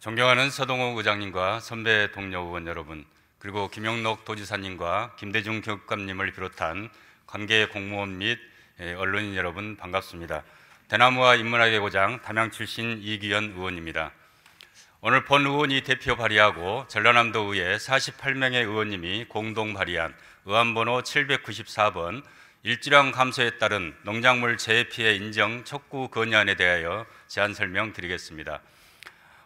존경하는 서동호 의장님과 선배 동료 의원 여러분, 그리고 김영록 도지사님과 김대중 교육감님을 비롯한 관계 공무원 및 예, 언론인 여러분 반갑습니다. 대나무와 인문학의 고장 담양 출신 이기현 의원입니다. 오늘 본 의원이 대표 발의하고 전라남도 의회 48명의 의원님이 공동 발의한 의안번호 794번 일지량 감소에 따른 농작물 재해 피해 인정 촉구 건의안에 대하여 제안 설명 드리겠습니다.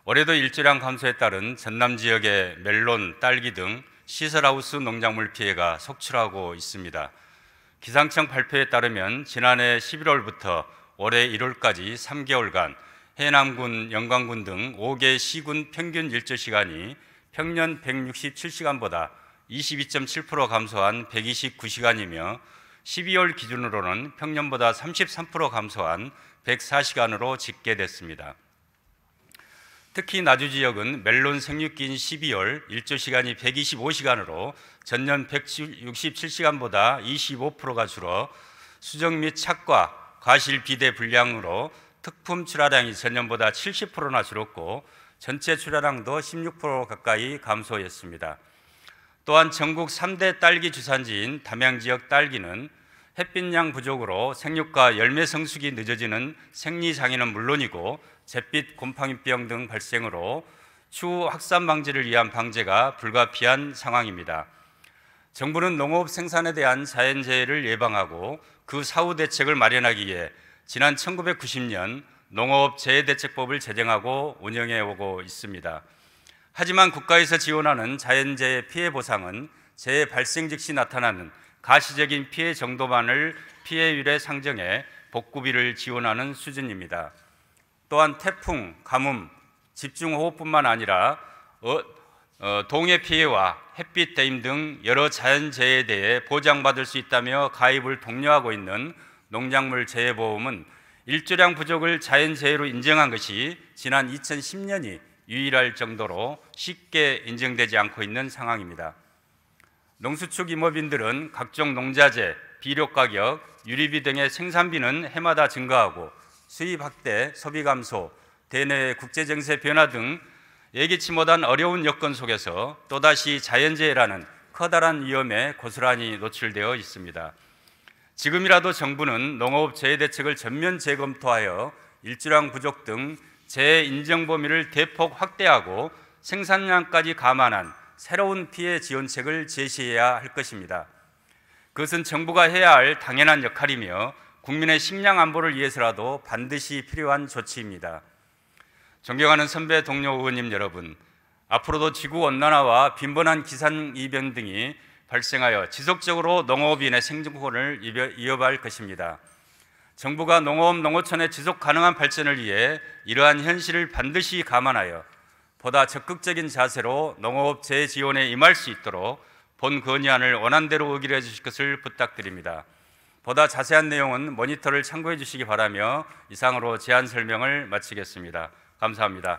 올해도 일조량 감소에 따른 전남 지역의 멜론, 딸기 등 시설하우스 농작물 피해가 속출하고 있습니다. 기상청 발표에 따르면 지난해 11월부터 올해 1월까지 3개월간 해남군, 영광군 등 5개 시군 평균 일조 시간이 평년 167시간보다 22.7% 감소한 129시간이며 12월 기준으로는 평년보다 33% 감소한 104시간으로 집계됐습니다. 특히 나주 지역은 멜론 생육기인 12월 일조 시간이 125시간으로 전년 167시간보다 25%가 줄어 수정 및 착과 과실 비대 불량으로 특품 출하량이 전년보다 70%나 줄었고 전체 출하량도 16% 가까이 감소했습니다. 또한 전국 3대 딸기 주산지인 담양 지역 딸기는 햇빛량 부족으로 생육과 열매 성숙이 늦어지는 생리장애는 물론이고 잿빛 곰팡이병 등 발생으로 추후 확산 방지를 위한 방제가 불가피한 상황입니다. 정부는 농업 생산에 대한 자연재해를 예방하고 그 사후 대책을 마련하기 위 지난 1990년 농업 재해대책법을 제정하고 운영해 오고 있습니다. 하지만 국가에서 지원하는 자연재해 피해 보상은 재해 발생 즉시 나타나는 가시적인 피해 정도만을 피해율에 상정해 복구비를 지원하는 수준입니다. 또한 태풍, 가뭄, 집중호우뿐만 아니라 어, 어, 동해 피해와 햇빛 대임 등 여러 자연재해에 대해 보장받을 수 있다며 가입을 독려하고 있는 농작물 재해보험은 일조량 부족을 자연재해로 인정한 것이 지난 2010년이 유일할 정도로 쉽게 인정되지 않고 있는 상황입니다. 농수축 임업인들은 각종 농자재, 비료 가격, 유리비 등의 생산비는 해마다 증가하고 수입 확대, 소비 감소, 대내 국제 정세 변화 등 예기치 못한 어려운 여건 속에서 또다시 자연재해라는 커다란 위험에 고스란히 노출되어 있습니다. 지금이라도 정부는 농업 재해 대책을 전면 재검토하여 일주량 부족 등 재해 인정 범위를 대폭 확대하고 생산량까지 감안한 새로운 피해 지원책을 제시해야 할 것입니다. 그것은 정부가 해야 할 당연한 역할이며 국민의 식량 안보를 위해서라도 반드시 필요한 조치입니다. 존경하는 선배 동료 의원님 여러분, 앞으로도 지구 온난화와 빈번한 기상 이변 등이 발생하여 지속적으로 농업인의 생존권을 이어갈 것입니다. 정부가 농업 농어촌의 지속 가능한 발전을 위해 이러한 현실을 반드시 감안하여 보다 적극적인 자세로 농업 재지원에 임할 수 있도록 본 건의안을 원한대로 의결해 주실 것을 부탁드립니다. 보다 자세한 내용은 모니터를 참고해 주시기 바라며 이상으로 제안 설명을 마치겠습니다. 감사합니다.